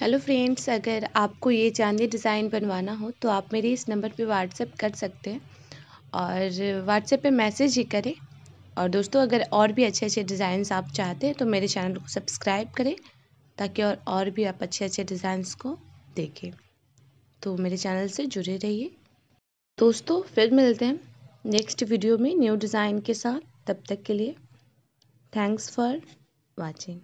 hello friends अगर आपको ये चांदी डिज़ाइन बनवाना हो तो आप मेरे इस नंबर पे व्हाट्सएप कर सकते हैं और व्हाट्सएप पे मैसेज ही करें और दोस्तों अगर और भी अच्छे अच्छे डिज़ाइन आप चाहते हैं तो मेरे चैनल को सब्सक्राइब करें ताकि और और भी आप अच्छे अच्छे डिज़ाइंस को देखें तो मेरे चैनल से जुड़े रहिए दोस्तों फिर मिलते हैं नेक्स्ट वीडियो में न्यू डिज़ाइन के साथ तब तक के लिए थैंक्स फॉर वॉचिंग